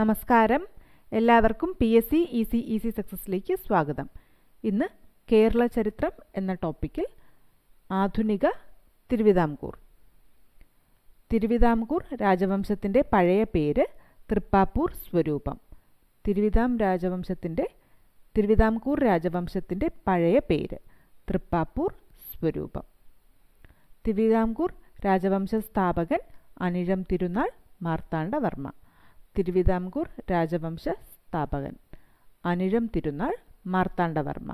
നമസ്കാരം എല്ലാവർക്കും P S C E C E C സക്സസിലേക്ക് സ്വാഗതം ഇന്ന് കേരള ചരിത്രം എന്ന ടോപ്പിക്കിൽ ആധുനിക തിരുവിതാംകൂർ തിരുവിതാംകൂർ രാജവംശത്തിൻ്റെ പഴയ പേര് തൃപ്പാപ്പൂർ സ്വരൂപം തിരുവിതാം രാജവംശത്തിൻ്റെ തിരുവിതാംകൂർ രാജവംശത്തിൻ്റെ പഴയ പേര് തൃപ്പാപ്പൂർ സ്വരൂപം തിരുവിതാംകൂർ രാജവംശ സ്ഥാപകൻ അനിഴം തിരുനാൾ മാർത്താണ്ഡവർമ്മ തിരുവിതാംകൂർ രാജവംശ സ്ഥാപകൻ അനിഴം തിരുനാൾ മാർത്താണ്ഡവർമ്മ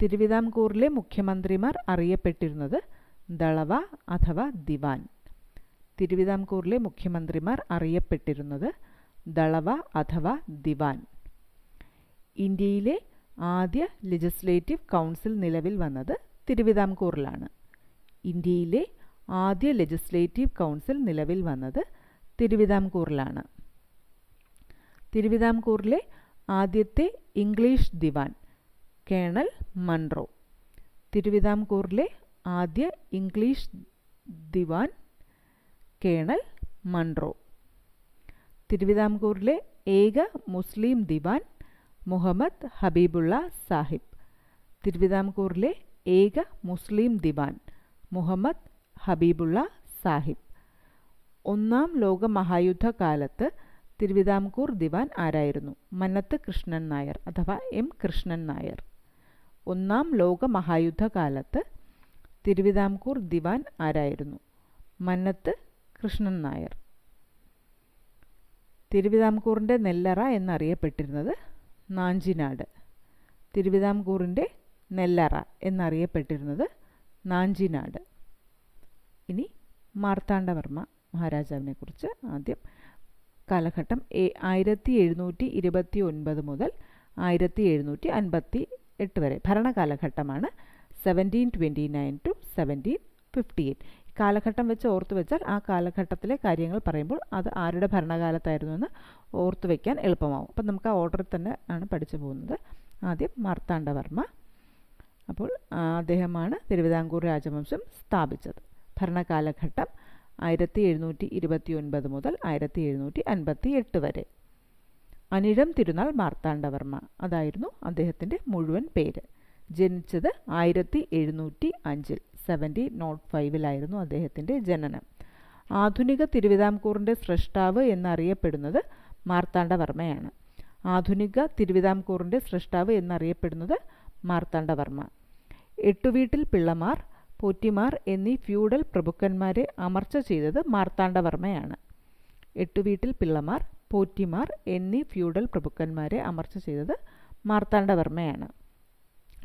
തിരുവിതാംകൂറിലെ മുഖ്യമന്ത്രിമാർ അറിയപ്പെട്ടിരുന്നത് ദളവ അഥവാ ദിവാൻ തിരുവിതാംകൂറിലെ മുഖ്യമന്ത്രിമാർ അറിയപ്പെട്ടിരുന്നത് ദളവ അഥവാ ദിവാൻ ഇന്ത്യയിലെ ആദ്യ ലെജിസ്ലേറ്റീവ് കൗൺസിൽ നിലവിൽ വന്നത് തിരുവിതാംകൂറിലാണ് ഇന്ത്യയിലെ ആദ്യ ലെജിസ്ലേറ്റീവ് കൗൺസിൽ നിലവിൽ വന്നത് തിരുവിതാംകൂറിലാണ് തിരുവിതാംകൂറിലെ ആദ്യത്തെ ഇംഗ്ലീഷ് ദിവാൻ കേണൽ മൺറോ തിരുവിതാംകൂറിലെ ആദ്യ ഇംഗ്ലീഷ് ദിവാൻ കേണൽ മൺറോ തിരുവിതാംകൂറിലെ ഏക മുസ്ലിം ദിവാൻ മുഹമ്മദ് ഹബീബുള്ള സാഹിബ് തിരുവിതാംകൂറിലെ ഏക മുസ്ലിം ദിവാൻ മുഹമ്മദ് ഹബീബുള്ള സാഹിബ് ഒന്നാം ലോക മഹായുദ്ധകാലത്ത് തിരുവിതാംകൂർ ദിവാൻ ആരായിരുന്നു മന്നത്ത് കൃഷ്ണൻ നായർ അഥവാ എം കൃഷ്ണൻ നായർ ഒന്നാം ലോക മഹായുദ്ധകാലത്ത് തിരുവിതാംകൂർ ദിവാൻ ആരായിരുന്നു മന്നത്ത് കൃഷ്ണൻ നായർ തിരുവിതാംകൂറിൻ്റെ നെല്ലറ എന്നറിയപ്പെട്ടിരുന്നത് നാഞ്ചിനാട് തിരുവിതാംകൂറിൻ്റെ നെല്ലറ എന്നറിയപ്പെട്ടിരുന്നത് നാഞ്ചിനാട് ഇനി മാർത്താണ്ഡവർമ്മ മഹാരാജാവിനെക്കുറിച്ച് ആദ്യം കാലഘട്ടം ആയിരത്തി എഴുന്നൂറ്റി ഇരുപത്തി ഒൻപത് മുതൽ ആയിരത്തി എഴുന്നൂറ്റി അൻപത്തി എട്ട് വരെ ഭരണകാലഘട്ടമാണ് seventeen twenty nine to seventeen fifty eight കാലഘട്ടം വെച്ച് ഓർത്തു വെച്ചാൽ ആ കാലഘട്ടത്തിലെ കാര്യങ്ങൾ പറയുമ്പോൾ അത് ആരുടെ ഭരണകാലത്തായിരുന്നു എന്ന് ഓർത്തു വയ്ക്കാൻ എളുപ്പമാവും അപ്പം നമുക്ക് ആ ഓർഡറിൽ തന്നെ ആണ് പഠിച്ചു പോകുന്നത് ആദ്യം മാർത്താണ്ഡവർമ്മ അപ്പോൾ അദ്ദേഹമാണ് തിരുവിതാംകൂർ രാജവംശം സ്ഥാപിച്ചത് ഭരണകാലഘട്ടം ആയിരത്തി എഴുന്നൂറ്റി ഇരുപത്തി ഒൻപത് മുതൽ ആയിരത്തി എഴുന്നൂറ്റി അൻപത്തി എട്ട് വരെ അനിഴം തിരുനാൾ മാർത്താണ്ഡവർമ്മ അതായിരുന്നു അദ്ദേഹത്തിൻ്റെ മുഴുവൻ പേര് ജനിച്ചത് ആയിരത്തി എഴുന്നൂറ്റി അഞ്ചിൽ സെവൻറ്റി നോട്ട് ഫൈവിലായിരുന്നു അദ്ദേഹത്തിൻ്റെ ജനനം ആധുനിക തിരുവിതാംകൂറിൻ്റെ സൃഷ്ടാവ് എന്നറിയപ്പെടുന്നത് മാർത്താണ്ഡവർമ്മയാണ് ആധുനിക തിരുവിതാംകൂറിൻ്റെ സൃഷ്ടാവ് എന്നറിയപ്പെടുന്നത് മാർത്താണ്ഡവർമ്മ എട്ടുവീട്ടിൽ പിള്ളമാർ പോറ്റിമാർ എന്നീ ഫ്യൂഡൽ പ്രഭുക്കന്മാരെ അമർച്ച ചെയ്തത് മാർത്താണ്ഡവർമ്മയാണ് എട്ടുവീട്ടിൽ പിള്ളമാർ പോറ്റിമാർ എന്നീ ഫ്യൂഡൽ പ്രഭുക്കന്മാരെ അമർച്ച ചെയ്തത് മാർത്താണ്ഡവർമ്മയാണ്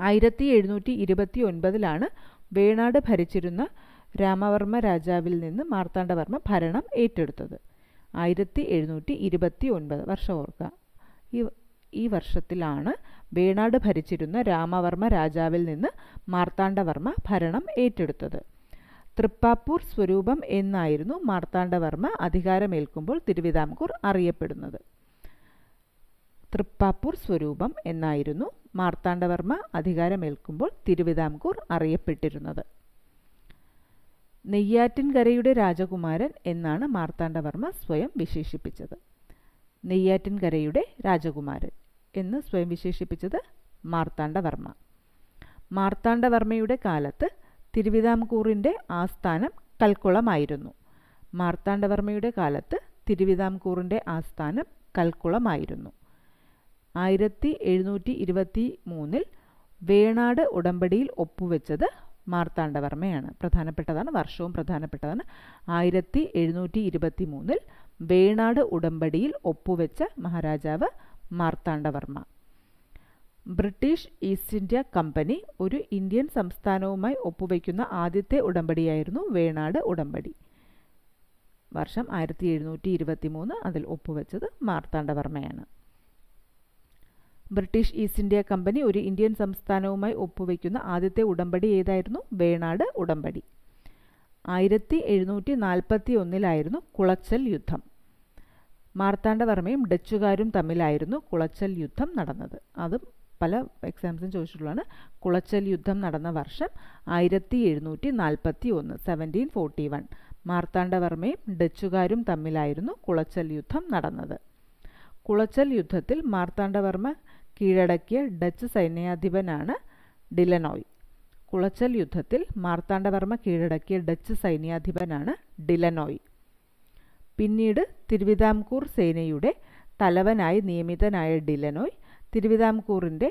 ആയിരത്തി എഴുന്നൂറ്റി ഇരുപത്തി ഒൻപതിലാണ് വേണാട് ഭരിച്ചിരുന്ന രാമവർമ്മ രാജാവിൽ നിന്ന് മാർത്താണ്ഡവർമ്മ ഭരണം ഏറ്റെടുത്തത് ആയിരത്തി എഴുന്നൂറ്റി ഇരുപത്തി ഒൻപത് വർഷം ഓർക്കുക ഈ ഈ വർഷത്തിലാണ് വേണാട് ഭരിച്ചിരുന്ന രാമവർമ്മ രാജാവിൽ നിന്ന് മാർത്താണ്ഡവർമ്മ ഭരണം ഏറ്റെടുത്തത് തൃപ്പാപ്പൂർ സ്വരൂപം എന്നായിരുന്നു മാർത്താണ്ഡവർമ്മ അധികാരമേൽക്കുമ്പോൾ തിരുവിതാംകൂർ അറിയപ്പെടുന്നത് തൃപ്പാപ്പൂർ സ്വരൂപം എന്നായിരുന്നു മാർത്താണ്ഡവർമ്മ അധികാരമേൽക്കുമ്പോൾ തിരുവിതാംകൂർ അറിയപ്പെട്ടിരുന്നത് നെയ്യാറ്റിൻകരയുടെ രാജകുമാരൻ എന്നാണ് മാർത്താണ്ഡവർമ്മ സ്വയം വിശേഷിപ്പിച്ചത് നെയ്യാറ്റിൻകരയുടെ രാജകുമാരൻ എന്ന് സ്വയം വിശേഷിപ്പിച്ചത് മാർത്താണ്ഡവർമ്മ മാർത്താണ്ഡവർമ്മയുടെ കാലത്ത് തിരുവിതാംകൂറിൻ്റെ ആസ്ഥാനം കൽക്കുളമായിരുന്നു മാർത്താണ്ഡവർമ്മയുടെ കാലത്ത് തിരുവിതാംകൂറിൻ്റെ ആസ്ഥാനം കൽക്കുളമായിരുന്നു ആയിരത്തി എഴുന്നൂറ്റി ഇരുപത്തി മൂന്നിൽ വേണാട് ഉടമ്പടിയിൽ ഒപ്പുവെച്ചത് മാർത്താണ്ഡവർമ്മയാണ് പ്രധാനപ്പെട്ടതാണ് വർഷവും പ്രധാനപ്പെട്ടതാണ് ആയിരത്തി എഴുന്നൂറ്റി ഇരുപത്തി മൂന്നിൽ വേണാട് ഉടമ്പടിയിൽ ഒപ്പുവെച്ച മഹാരാജാവ് Marthanda Varma British East India company ഒരു ഇന്ത്യൻ സംസ്ഥാനവുമായി ഒപ്പുവയ്ക്കുന്ന ആദ്യത്തെ ഉടമ്പടിയായിരുന്നു വേണാട് ഉടമ്പടി വർഷം ആയിരത്തി എഴുന്നൂറ്റി ഇരുപത്തി മൂന്ന് അതിൽ ഒപ്പുവെച്ചത് മാർത്താണ്ഡവർമ്മയാണ് ബ്രിട്ടീഷ് ഈസ്റ്റ് ഇന്ത്യ കമ്പനി ഒരു ഇന്ത്യൻ സംസ്ഥാനവുമായി ഒപ്പുവെക്കുന്ന ആദ്യത്തെ ഉടമ്പടി ഏതായിരുന്നു വേണാട് ഉടമ്പടി ആയിരത്തി എഴുന്നൂറ്റി നാൽപ്പത്തി ഒന്നിലായിരുന്നു കുളച്ചൽ യുദ്ധം മാർത്താണ്ഡവർമ്മയും ഡച്ചുകാരും തമ്മിലായിരുന്നു കുളച്ചൽ യുദ്ധം നടന്നത് അതും പല എക്സാംസും ചോദിച്ചിട്ടുള്ളതാണ് കുളച്ചൽ യുദ്ധം നടന്ന വർഷം ആയിരത്തി എഴുന്നൂറ്റി നാൽപ്പത്തി ഒന്ന് സെവൻറ്റീൻ ഫോർട്ടി വൺ മാർത്താണ്ഡവർമ്മയും ഡച്ചുകാരും തമ്മിലായിരുന്നു കുളച്ചൽ യുദ്ധം നടന്നത് കുളച്ചൽ യുദ്ധത്തിൽ മാർത്താണ്ഡവർമ്മ കീഴടക്കിയ ഡച്ച് സൈന്യാധിപനാണ് ഡിലനോയ് കുളച്ചൽ യുദ്ധത്തിൽ മാർത്താണ്ഡവർമ്മ കീഴടക്കിയ ഡച്ച് സൈന്യാധിപനാണ് ഡിലനോയ് പിന്നീട് തിരുവിതാംകൂർ സേനയുടെ തലവനായി നിയമിതനായ ഡിലനോയ് തിരുവിതാംകൂറിൻ്റെ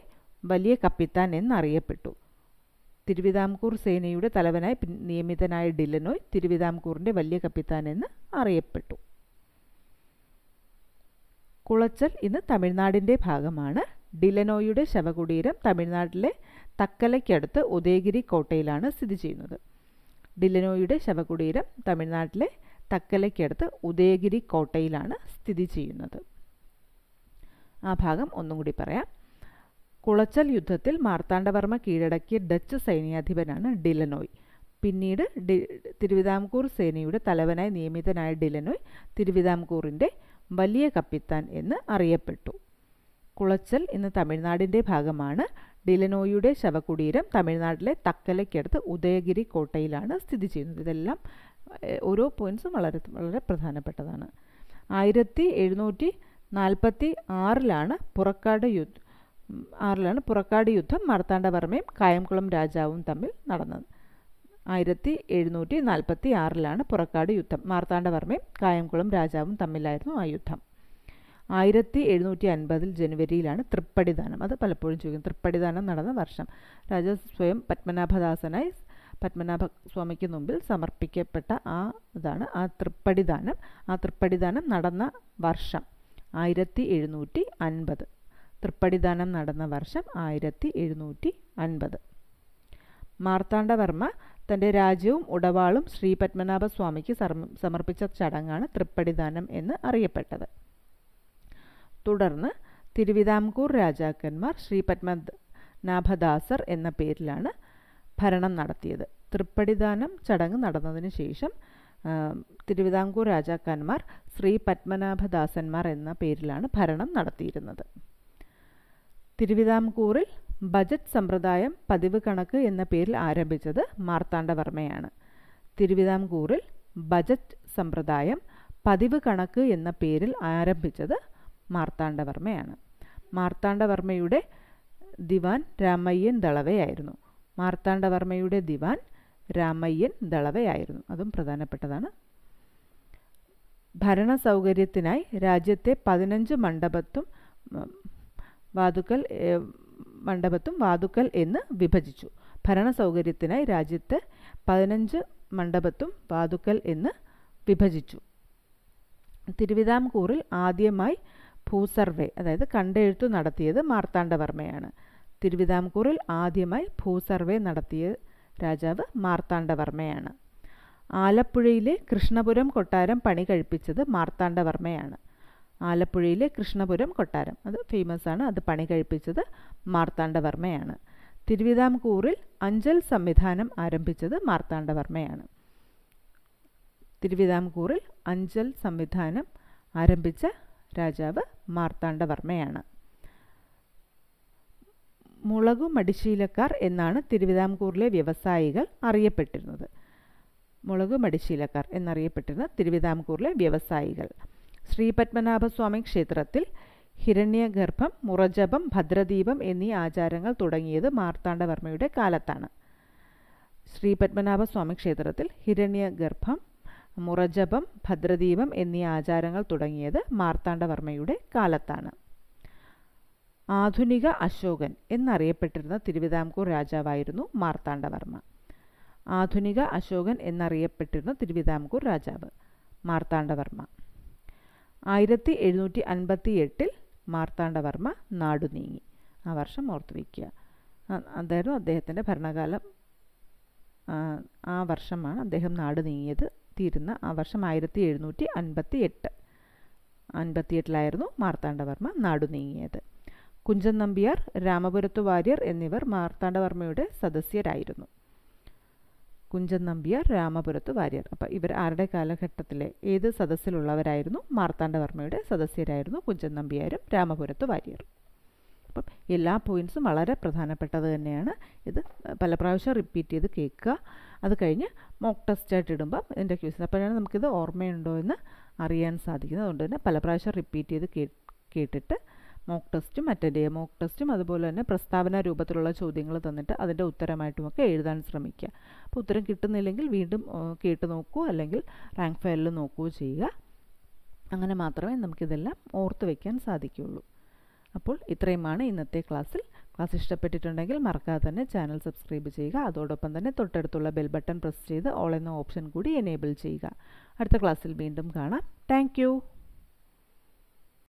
വലിയ കപ്പിത്താൻ എന്നറിയപ്പെട്ടു തിരുവിതാംകൂർ സേനയുടെ തലവനായി നിയമിതനായ ഡിലനോയ് തിരുവിതാംകൂറിൻ്റെ വലിയ കപ്പിത്താൻ എന്ന് അറിയപ്പെട്ടു കുളച്ചൽ ഇന്ന് തമിഴ്നാടിൻ്റെ ഭാഗമാണ് ഡിലനോയുടെ ശവകുടീരം തമിഴ്നാട്ടിലെ തക്കലയ്ക്കടുത്ത് ഉദയഗിരി കോട്ടയിലാണ് സ്ഥിതി ചെയ്യുന്നത് ഡിലനോയുടെ ശവകുടീരം തമിഴ്നാട്ടിലെ തക്കലയ്ക്കടുത്ത് ഉദയഗിരി കോട്ടയിലാണ് സ്ഥിതി ചെയ്യുന്നത് ആ ഭാഗം ഒന്നും കൂടി പറയാം കുളച്ചൽ യുദ്ധത്തിൽ മാർത്താണ്ഡവർമ്മ കീഴടക്കിയ ഡച്ച് സൈന്യാധിപനാണ് ഡിലനോയ് പിന്നീട് ഡി തിരുവിതാംകൂർ സേനയുടെ തലവനായി നിയമിതനായ ഡിലനോയ് തിരുവിതാംകൂറിൻ്റെ വലിയ കപ്പിത്താൻ എന്ന് അറിയപ്പെട്ടു കുളച്ചൽ ഇന്ന് തമിഴ്നാടിൻ്റെ ഭാഗമാണ് ഡിലനോയുടെ ശവകുടീരം തമിഴ്നാട്ടിലെ തക്കലയ്ക്കടുത്ത് ഉദയഗിരി കോട്ടയിലാണ് സ്ഥിതി ചെയ്യുന്നത് ഇതെല്ലാം ഓരോ പോയിൻസും വളരെ വളരെ പ്രധാനപ്പെട്ടതാണ് ആയിരത്തി എഴുന്നൂറ്റി നാൽപ്പത്തി ആറിലാണ് പുറക്കാട് യുദ്ധം ആറിലാണ് പുറക്കാട് യുദ്ധം മാർത്താണ്ഡവർമ്മയും കായംകുളം രാജാവും തമ്മിൽ നടന്നത് ആയിരത്തി എഴുന്നൂറ്റി നാൽപ്പത്തി ആറിലാണ് പുറക്കാട് യുദ്ധം മാർത്താണ്ഡവർമ്മയും കായംകുളം രാജാവും തമ്മിലായിരുന്നു ആ യുദ്ധം ആയിരത്തി എഴുന്നൂറ്റി അൻപതിൽ ജനുവരിയിലാണ് തൃപ്പടിദാനം അത് പലപ്പോഴും ചോദിക്കും തൃപ്പടിദാനം നടന്ന വർഷം രാജാ സ്വയം പത്മനാഭദാസനായി പത്മനാഭ സ്വാമിക്ക് മുമ്പിൽ സമർപ്പിക്കപ്പെട്ട ആ ഇതാണ് ആ തൃപ്പടിദാനം ആ തൃപ്പടിദാനം നടന്ന വർഷം ആയിരത്തി എഴുന്നൂറ്റി അൻപത് തൃപ്പടിദാനം നടന്ന വർഷം ആയിരത്തി എഴുന്നൂറ്റി അൻപത് മാർത്താണ്ഡവർമ്മ തൻ്റെ രാജ്യവും ഉടവാളും ശ്രീ പത്മനാഭ സ്വാമിക്ക് സമർപ്പിച്ച ചടങ്ങാണ് തൃപ്പടിദാനം എന്ന് അറിയപ്പെട്ടത് തുടർന്ന് തിരുവിതാംകൂർ രാജാക്കന്മാർ ശ്രീ പത്മനാഭദാസർ എന്ന പേരിലാണ് ഭരണം നടത്തിയത് തൃപ്പടിദാനം ചടങ്ങ് നടന്നതിന് ശേഷം തിരുവിതാംകൂർ രാജാക്കന്മാർ ശ്രീ പത്മനാഭദാസന്മാർ എന്ന പേരിലാണ് ഭരണം നടത്തിയിരുന്നത് തിരുവിതാംകൂറിൽ ബജറ്റ് സമ്പ്രദായം പതിവ് കണക്ക് എന്ന പേരിൽ ആരംഭിച്ചത് മാർത്താണ്ഡവർമ്മയാണ് തിരുവിതാംകൂറിൽ ബജറ്റ് സമ്പ്രദായം പതിവ് കണക്ക് എന്ന പേരിൽ ആരംഭിച്ചത് മാർത്താണ്ഡവർമ്മയാണ് മാർത്താണ്ഡവർമ്മയുടെ ദിവാൻ രാമയ്യൻ ദളവയായിരുന്നു മാർത്താണ്ഡവർമ്മയുടെ ദിവാൻ രാമയ്യൻ ദളവയായിരുന്നു അതും പ്രധാനപ്പെട്ടതാണ് ഭരണ സൗകര്യത്തിനായി രാജ്യത്തെ പതിനഞ്ച് മണ്ഡപത്തും വാതുക്കൽ മണ്ഡപത്തും വാതുക്കൽ എന്ന് വിഭജിച്ചു ഭരണ സൗകര്യത്തിനായി രാജ്യത്തെ പതിനഞ്ച് മണ്ഡപത്തും വാതുക്കൽ എന്ന് വിഭജിച്ചു തിരുവിതാംകൂറിൽ ആദ്യമായി ഭൂസർവേ അതായത് കണ്ടെഴുത്തു നടത്തിയത് മാർത്താണ്ഡവർമ്മയാണ് തിരുവിതാംകൂറിൽ ആദ്യമായി ഭൂസർവേ നടത്തിയ രാജാവ് മാർത്താണ്ഡവർമ്മയാണ് ആലപ്പുഴയിലെ കൃഷ്ണപുരം കൊട്ടാരം പണി കഴിപ്പിച്ചത് മാർത്താണ്ഡവർമ്മയാണ് ആലപ്പുഴയിലെ കൃഷ്ണപുരം കൊട്ടാരം അത് ഫേമസ് ആണ് അത് പണി കഴിപ്പിച്ചത് മാർത്താണ്ഡവർമ്മയാണ് തിരുവിതാംകൂറിൽ അഞ്ചൽ സംവിധാനം ആരംഭിച്ചത് മാർത്താണ്ഡവർമ്മയാണ് തിരുവിതാംകൂറിൽ അഞ്ചൽ സംവിധാനം ആരംഭിച്ച രാജാവ് മാർത്താണ്ഡവർമ്മയാണ് മുളകുമടിശീലക്കാർ എന്നാണ് തിരുവിതാംകൂറിലെ വ്യവസായികൾ അറിയപ്പെട്ടിരുന്നത് മുളകുമടിശീലക്കാർ എന്നറിയപ്പെട്ടിരുന്ന തിരുവിതാംകൂറിലെ വ്യവസായികൾ ശ്രീപത്മനാഭസ്വാമി ക്ഷേത്രത്തിൽ ഹിരണ്യഗർഭം മുറജപം ഭദ്രദീപം എന്നീ ആചാരങ്ങൾ തുടങ്ങിയത് മാർത്താണ്ഡവർമ്മയുടെ കാലത്താണ് ശ്രീ പത്മനാഭസ്വാമി ക്ഷേത്രത്തിൽ ഹിരണ്യഗർഭം മുറജപം ഭദ്രദീപം എന്നീ ആചാരങ്ങൾ തുടങ്ങിയത് മാർത്താണ്ഡവർമ്മയുടെ കാലത്താണ് ആധുനിക അശോകൻ എന്നറിയപ്പെട്ടിരുന്ന തിരുവിതാംകൂർ രാജാവായിരുന്നു മാർത്താണ്ഡവർമ്മ ആധുനിക അശോകൻ എന്നറിയപ്പെട്ടിരുന്ന തിരുവിതാംകൂർ രാജാവ് മാർത്താണ്ഡവർമ്മ ആയിരത്തി എഴുന്നൂറ്റി അൻപത്തി എട്ടിൽ മാർത്താണ്ഡവർമ്മ നാടു നീങ്ങി ആ വർഷം ഓർത്തു വയ്ക്കുക അതായിരുന്നു അദ്ദേഹത്തിൻ്റെ ഭരണകാലം ആ വർഷമാണ് അദ്ദേഹം നാട് നീങ്ങിയത് തീരുന്ന ആ വർഷം ആയിരത്തി എഴുന്നൂറ്റി അൻപത്തി എട്ട് എട്ടിലായിരുന്നു മാർത്താണ്ഡവർമ്മ നാടു നീങ്ങിയത് കുഞ്ചൻ നമ്പ്യാർ രാമപുരത്തു വാര്യർ എന്നിവർ മാർത്താണ്ഡവർമ്മയുടെ സദസ്യരായിരുന്നു കുഞ്ചൻ നമ്പ്യാർ രാമപുരത്തു വാര്യർ അപ്പോൾ ഇവർ ആരുടെ കാലഘട്ടത്തിലെ ഏത് സദസ്സിലുള്ളവരായിരുന്നു മാർത്താണ്ഡവർമ്മയുടെ സദസ്യരായിരുന്നു കുഞ്ചൻ നമ്പ്യാരും രാമപുരത്തു വാര്യർ അപ്പം എല്ലാ പോയിൻറ്സും വളരെ പ്രധാനപ്പെട്ടത് തന്നെയാണ് ഇത് പല പ്രാവശ്യം റിപ്പീറ്റ് ചെയ്ത് കേൾക്കുക അത് കഴിഞ്ഞ് മോക്ക് ആയിട്ട് ഇടുമ്പം ഇതിൻ്റെ ക്യൂസ് അപ്പോഴാണ് നമുക്കിത് ഓർമ്മയുണ്ടോ എന്ന് അറിയാൻ സാധിക്കുന്നത് അതുകൊണ്ട് തന്നെ പല പ്രാവശ്യം റിപ്പീറ്റ് ചെയ്ത് കേട്ടിട്ട് മോക്ക് ടെസ്റ്റും അറ്റൻഡ് ചെയ്യുക മോക്ക് ടെസ്റ്റും അതുപോലെ തന്നെ പ്രസ്താവന രൂപത്തിലുള്ള ചോദ്യങ്ങൾ തന്നിട്ട് അതിൻ്റെ ഉത്തരമായിട്ടുമൊക്കെ എഴുതാൻ ശ്രമിക്കുക അപ്പോൾ ഉത്തരം കിട്ടുന്നില്ലെങ്കിൽ വീണ്ടും കേട്ട് നോക്കൂ അല്ലെങ്കിൽ റാങ്ക് ഫയലിൽ നോക്കുകയോ ചെയ്യുക അങ്ങനെ മാത്രമേ നമുക്കിതെല്ലാം ഓർത്ത് വയ്ക്കാൻ സാധിക്കുകയുള്ളൂ അപ്പോൾ ഇത്രയുമാണ് ഇന്നത്തെ ക്ലാസ്സിൽ ക്ലാസ് ഇഷ്ടപ്പെട്ടിട്ടുണ്ടെങ്കിൽ മറക്കാതെ തന്നെ ചാനൽ സബ്സ്ക്രൈബ് ചെയ്യുക അതോടൊപ്പം തന്നെ തൊട്ടടുത്തുള്ള ബെൽ ബട്ടൺ പ്രസ് ചെയ്ത് ഓൾ എന്ന ഓപ്ഷൻ കൂടി എനേബിൾ ചെയ്യുക അടുത്ത ക്ലാസ്സിൽ വീണ്ടും കാണാം താങ്ക്